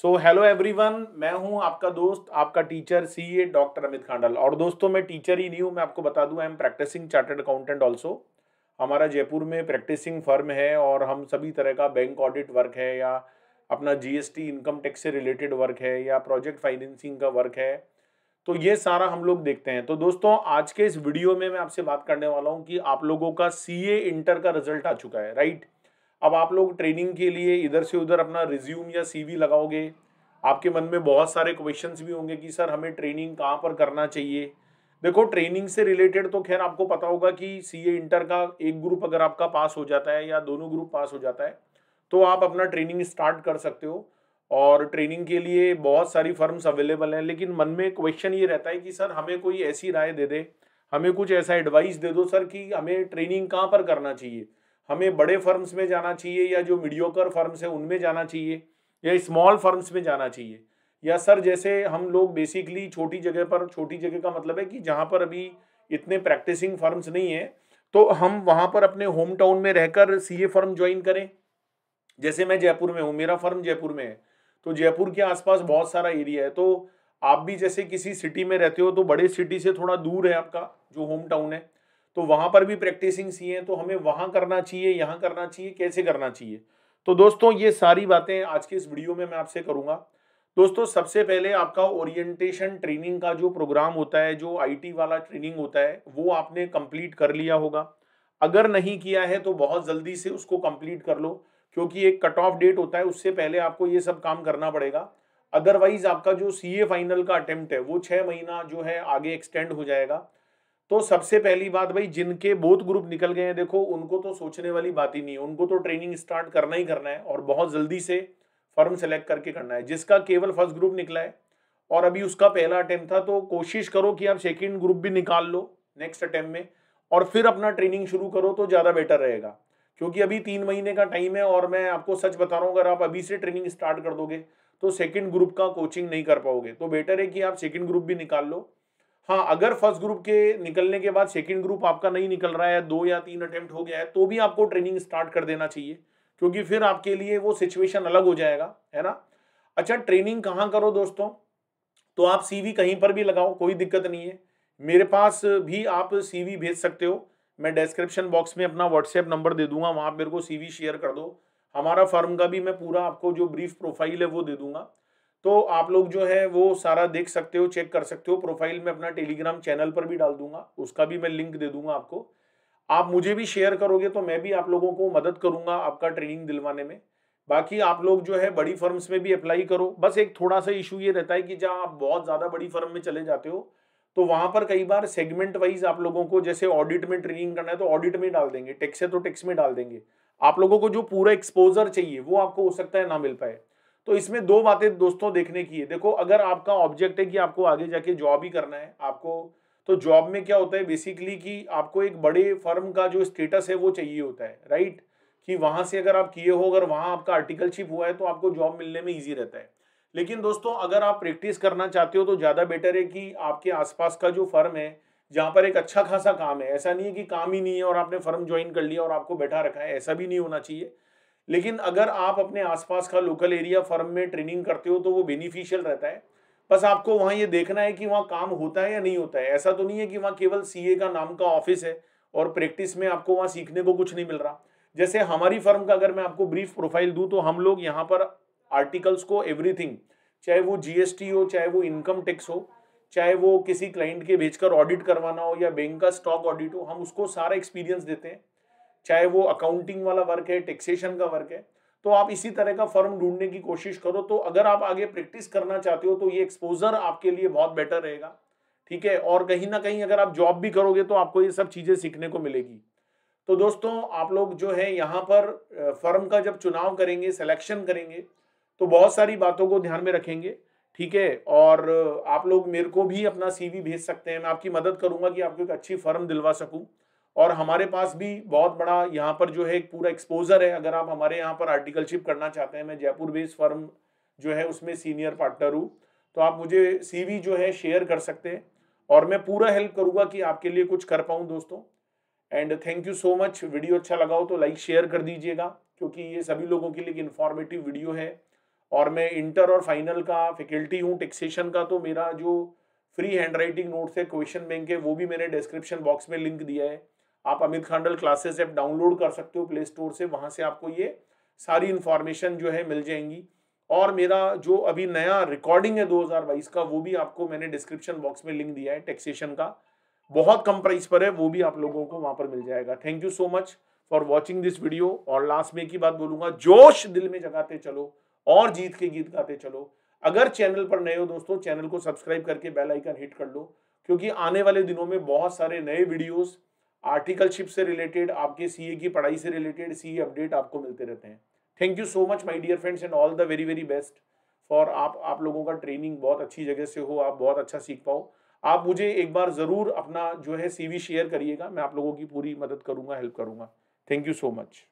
so hello everyone मैं हूं आपका दोस्त आपका teacher CA doctor Amit Khandal और दोस्तों मैं टीचर ही नहीं हूं मैं आपको बता दूं I am practising chartered accountant also हमारा जयपुर में प्रैक्टिसिंग फर्म है और हम सभी तरह का बैंक ऑडिट वर्क है या अपना जीएसटी इनकम टैक्स से रिलेटेड वर्क है या प्रोजेक्ट फाइनेंसिंग का वर्क है तो ये सारा हम लोग देखते हैं तो दोस्तों आज के इस वीडियो में मैं आपसे बात करने वाला हूँ कि आप लोगों का सी इंटर का रिजल्ट आ चुका है राइट अब आप लोग ट्रेनिंग के लिए इधर से उधर अपना रिज्यूम या सीवी लगाओगे आपके मन में बहुत सारे क्वेश्चन भी होंगे कि सर हमें ट्रेनिंग कहाँ पर करना चाहिए देखो ट्रेनिंग से रिलेटेड तो खैर आपको पता होगा कि सी इंटर का एक ग्रुप अगर आपका पास हो जाता है या दोनों ग्रुप पास हो जाता है तो आप अपना ट्रेनिंग स्टार्ट कर सकते हो और ट्रेनिंग के लिए बहुत सारी फर्म्स अवेलेबल हैं लेकिन मन में क्वेश्चन ये रहता है कि सर हमें कोई ऐसी राय दे दे हमें कुछ ऐसा एडवाइस दे दो सर कि हमें ट्रेनिंग कहाँ पर करना चाहिए हमें बड़े फर्म्स में जाना चाहिए या जो मीडियोकर फर्म्स है उनमें जाना चाहिए या स्मॉल फर्म्स में जाना चाहिए या सर जैसे हम लोग बेसिकली छोटी जगह पर छोटी जगह का मतलब है कि जहाँ पर अभी इतने प्रैक्टिसिंग फर्म्स नहीं है तो हम वहाँ पर अपने होम टाउन में रहकर सी ए फर्म ज्वाइन करें जैसे मैं जयपुर में हूँ मेरा फर्म जयपुर में है तो जयपुर के आसपास बहुत सारा एरिया है तो आप भी जैसे किसी सिटी में रहते हो तो बड़े सिटी से थोड़ा दूर है आपका जो होम टाउन है तो वहां पर भी प्रैक्टिसिंग सी है तो हमें वहां करना चाहिए यहां करना चाहिए कैसे करना चाहिए तो दोस्तों ये सारी बातें आज के इस वीडियो में मैं आपसे करूंगा दोस्तों सबसे पहले आपका ओरिएंटेशन ट्रेनिंग का जो प्रोग्राम होता है जो आईटी वाला ट्रेनिंग होता है वो आपने कंप्लीट कर लिया होगा अगर नहीं किया है तो बहुत जल्दी से उसको कंप्लीट कर लो क्योंकि एक कट ऑफ डेट होता है उससे पहले आपको ये सब काम करना पड़ेगा अदरवाइज आपका जो सीए फाइनल का अटेम्प्ट है वो छः महीना जो है आगे एक्सटेंड हो जाएगा तो सबसे पहली बात भाई जिनके बोध ग्रुप निकल गए हैं देखो उनको तो सोचने वाली बात ही नहीं है उनको तो ट्रेनिंग स्टार्ट करना ही करना है और बहुत जल्दी से फर्म सेलेक्ट करके करना है जिसका केवल फर्स्ट ग्रुप निकला है और अभी उसका पहला अटेम्प्ट था तो कोशिश करो कि आप सेकेंड ग्रुप भी निकाल लो नेक्स्ट अटेम्प्ट में और फिर अपना ट्रेनिंग शुरू करो तो ज़्यादा बेटर रहेगा क्योंकि अभी तीन महीने का टाइम है और मैं आपको सच बता रहा हूँ अगर आप अभी से ट्रेनिंग स्टार्ट कर दोगे तो सेकेंड ग्रुप का कोचिंग नहीं कर पाओगे तो बेटर है कि आप सेकेंड ग्रुप भी निकाल लो हाँ अगर फर्स्ट ग्रुप के निकलने के बाद सेकंड ग्रुप आपका नहीं निकल रहा है दो या तीन अटेम्प्ट हो गया है तो भी आपको ट्रेनिंग स्टार्ट कर देना चाहिए क्योंकि फिर आपके लिए वो सिचुएशन अलग हो जाएगा है ना अच्छा ट्रेनिंग कहाँ करो दोस्तों तो आप सीवी कहीं पर भी लगाओ कोई दिक्कत नहीं है मेरे पास भी आप सी भेज सकते हो मैं डिस्क्रिप्शन बॉक्स में अपना व्हाट्सएप नंबर दे दूंगा वहाँ मेरे को सी शेयर कर दो हमारा फर्म का भी मैं पूरा आपको जो ब्रीफ प्रोफाइल है वो दे दूंगा तो आप लोग जो है वो सारा देख सकते हो चेक कर सकते हो प्रोफाइल में अपना टेलीग्राम चैनल पर भी डाल दूंगा उसका भी मैं लिंक दे दूंगा आपको आप मुझे भी शेयर करोगे तो मैं भी आप लोगों को मदद करूंगा आपका ट्रेनिंग दिलवाने में बाकी आप लोग जो है बड़ी फर्म्स में भी अप्लाई करो बस एक थोड़ा सा इशू ये रहता है कि जहाँ आप बहुत ज़्यादा बड़ी फर्म में चले जाते हो तो वहाँ पर कई बार सेगमेंट वाइज आप लोगों को जैसे ऑडिट में ट्रेनिंग करना है तो ऑडिट में डाल देंगे टैक्स है तो टैक्स में डाल देंगे आप लोगों को जो पूरा एक्सपोजर चाहिए वो आपको हो सकता है ना मिल पाए तो इसमें दो बातें दोस्तों देखने की है देखो अगर आपका ऑब्जेक्ट है कि आपको आगे जाके जॉब ही करना है आपको तो जॉब में क्या होता है बेसिकली कि आपको एक बड़े फर्म का जो स्टेटस है वो चाहिए होता है राइट कि वहां से अगर आप किए हो अगर वहां आपका आर्टिकलशिप हुआ है तो आपको जॉब मिलने में ईजी रहता है लेकिन दोस्तों अगर आप प्रैक्टिस करना चाहते हो तो ज़्यादा बेटर है कि आपके आसपास का जो फर्म है जहाँ पर एक अच्छा खासा काम है ऐसा नहीं है कि काम ही नहीं है और आपने फर्म ज्वाइन कर लिया और आपको बैठा रखा है ऐसा भी नहीं होना चाहिए लेकिन अगर आप अपने आसपास का लोकल एरिया फर्म में ट्रेनिंग करते हो तो वो बेनिफिशियल रहता है बस आपको वहाँ ये देखना है कि वहाँ काम होता है या नहीं होता है ऐसा तो नहीं है कि वहाँ केवल सी का नाम का ऑफिस है और प्रैक्टिस में आपको वहाँ सीखने को कुछ नहीं मिल रहा जैसे हमारी फर्म का अगर मैं आपको ब्रीफ प्रोफाइल दूँ तो हम लोग यहाँ पर आर्टिकल्स को एवरीथिंग चाहे वो जीएसटी हो चाहे वो इनकम टैक्स हो चाहे वो किसी क्लाइंट के भेजकर ऑडिट करवाना हो या बैंक का स्टॉक ऑडिट हो हम उसको सारा एक्सपीरियंस देते हैं चाहे वो अकाउंटिंग वाला वर्क है टैक्सेशन का वर्क है तो आप इसी तरह का फॉर्म ढूंढने की कोशिश करो तो अगर आप आगे प्रैक्टिस करना चाहते हो तो ये एक्सपोजर आपके लिए बहुत बेटर रहेगा ठीक है और कहीं ना कहीं अगर आप जॉब भी करोगे तो आपको ये सब चीज़ें सीखने को मिलेगी तो दोस्तों आप लोग जो है यहाँ पर फर्म का जब चुनाव करेंगे सिलेक्शन करेंगे तो बहुत सारी बातों को ध्यान में रखेंगे ठीक है और आप लोग मेरे को भी अपना सीवी भेज सकते हैं मैं आपकी मदद करूंगा कि आपको एक अच्छी फर्म दिलवा सकूं और हमारे पास भी बहुत बड़ा यहाँ पर जो है एक पूरा एक्सपोजर है अगर आप हमारे यहाँ पर आर्टिकलशिप करना चाहते हैं मैं जयपुर बेस्ड फर्म जो है उसमें सीनियर पार्टनर हूँ तो आप मुझे सी जो है शेयर कर सकते हैं और मैं पूरा हेल्प करूँगा कि आपके लिए कुछ कर पाऊँ दोस्तों and thank you so much video अच्छा लगा हो तो लाइक शेयर कर दीजिएगा क्योंकि ये सभी लोगों के लिए एक इन्फॉर्मेटिव वीडियो है और मैं इंटर और फाइनल का फैकल्टी हूँ टेक्सेशन का तो मेरा जो फ्री हैंड राइटिंग नोट्स है क्वेश्चन बैंक है वो भी मैंने डिस्क्रिप्शन बॉक्स में लिंक दिया है आप Amit Khandal classes app download कर सकते हो प्ले स्टोर से वहाँ से आपको ये सारी इन्फॉर्मेशन जो है मिल जाएंगी और मेरा जो अभी नया रिकॉर्डिंग है 2022 का वो भी आपको मैंने डिस्क्रिप्शन बॉक्स में लिंक दिया है टैक्सेशन का बहुत कम प्राइस पर है वो भी आप लोगों को वहाँ पर मिल जाएगा thank you so much for watching this video और लास्ट में की बात बोलूंगा जोश दिल में जगाते चलो और जीत के गीत गाते चलो अगर चैनल पर नए हो दोस्तों चैनल को सब्सक्राइब करके बेल आइकन हिट कर लो क्योंकि आने वाले दिनों में बहुत सारे नए वीडियोज़ आर्टिकलशिप से रिलेटेड आपके सीए की पढ़ाई से रिलेटेड सीए अपडेट आपको मिलते रहते हैं thank you so much my dear friends and all the very very best for आप आप लोगों का ट्रेनिंग बहुत अच्छी जगह से हो आप बहुत अच्छा सीख पाओ आप मुझे एक बार ज़रूर अपना जो है सीवी शेयर करिएगा मैं आप लोगों की पूरी मदद करूँगा हेल्प करूँगा थैंक यू सो मच